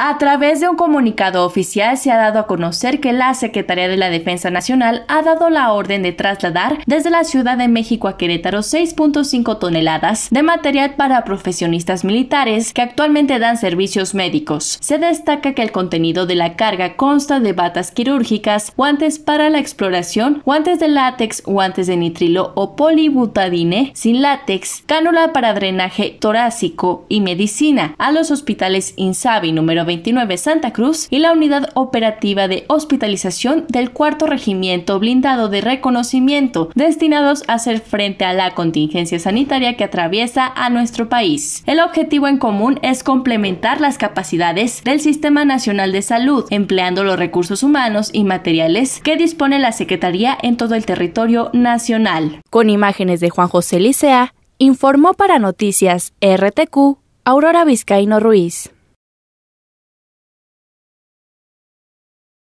A través de un comunicado oficial se ha dado a conocer que la Secretaría de la Defensa Nacional ha dado la orden de trasladar desde la Ciudad de México a Querétaro 6.5 toneladas de material para profesionistas militares que actualmente dan servicios médicos. Se destaca que el contenido de la carga consta de batas quirúrgicas, guantes para la exploración, guantes de látex, guantes de nitrilo o polibutadine sin látex, cánula para drenaje torácico y medicina a los hospitales Insabi número 29 Santa Cruz y la Unidad Operativa de Hospitalización del Cuarto Regimiento Blindado de Reconocimiento, destinados a hacer frente a la contingencia sanitaria que atraviesa a nuestro país. El objetivo en común es complementar las capacidades del Sistema Nacional de Salud, empleando los recursos humanos y materiales que dispone la Secretaría en todo el territorio nacional. Con imágenes de Juan José Licea, informó para Noticias RTQ Aurora Vizcaíno Ruiz.